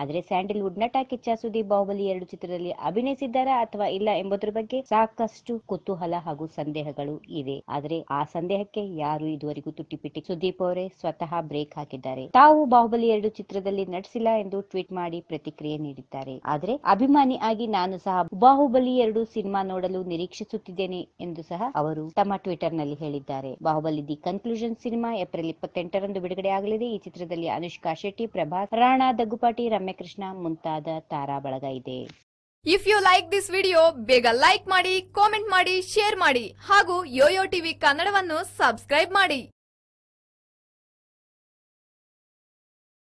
ಆದರೆ ಸ್ಯಾಂಡಲ್ವುಡ್ ನಟ ಕಿಚ್ಚ ಸುದೀಪ್ ಬಾಹುಬಲಿ ಎರಡು ಚಿತ್ರದಲ್ಲಿ ಅಭಿನಯಿಸಿದ್ದಾರಾ ಅಥವಾ ಇಲ್ಲ ಎಂಬುದರ ಬಗ್ಗೆ ಸಾಕಷ್ಟು ಕುತೂಹಲ ಹಾಗೂ ಸಂದೇಹಗಳು ಇವೆ ಆದರೆ ಆ ಸಂದೇಹಕ್ಕೆ ಯಾರು ಇದುವರೆಗೂ ತುಟ್ಟಿಪಿಟ್ಟಿ ಸುದೀಪ್ ಅವರೇ ಸ್ವತಃ ಬ್ರೇಕ್ ಹಾಕಿದ್ದಾರೆ ತಾವು ಬಾಹುಬಲಿ ಎರಡು ಚಿತ್ರದಲ್ಲಿ ನಟಿಸಿಲ್ಲ ಎಂದು ಟ್ವೀಟ್ ಮಾಡಿ ಪ್ರತಿಕ್ರಿಯೆ ನೀಡಿದ್ದಾರೆ ಆದರೆ ಅಭಿಮಾನಿ ಆಗಿ ನಾನು ಸಹ ಬಾಹುಬಲಿ ಎರಡು ಸಿನಿಮಾ ನೋಡಲು ನಿರೀಕ್ಷಿಸುತ್ತಿದ್ದೇನೆ ಎಂದು ಸಹ ಅವರು ತಮ್ಮ ಟ್ವಿಟರ್ ನಲ್ಲಿ ಹೇಳಿದ್ದಾರೆ Baahubali the conclusion cinema April ಇಪ್ಪತ್ತೆಂಟರಂದು ಬಿಡುಗಡೆ ಆಗಲಿದೆ ಈ ಚಿತ್ರದಲ್ಲಿ ಅನುಷ್ಕಾ ಶೆಟ್ಟಿ ಪ್ರಭಾಸ್ ರಾಣಾ ದಗ್ಗುಪಾಟಿ ರಮೇಶ್ ಕೃಷ್ಣ ಮುಂತಾದ ತಾರಾ ಬಳಗ ಇದೆ if you like this video ಬೇಗ ಲೈಕ್ ಮಾಡಿ ಕಾಮೆಂಟ್ ಮಾಡಿ ಶೇರ್ ಮಾಡಿ ಹಾಗೂ ಯೋಯೋ ಟಿವಿ ಕನ್ನಡವನ್ನು ಸಬ್ಸ್ಕ್ರೈಬ್ ಮಾಡಿ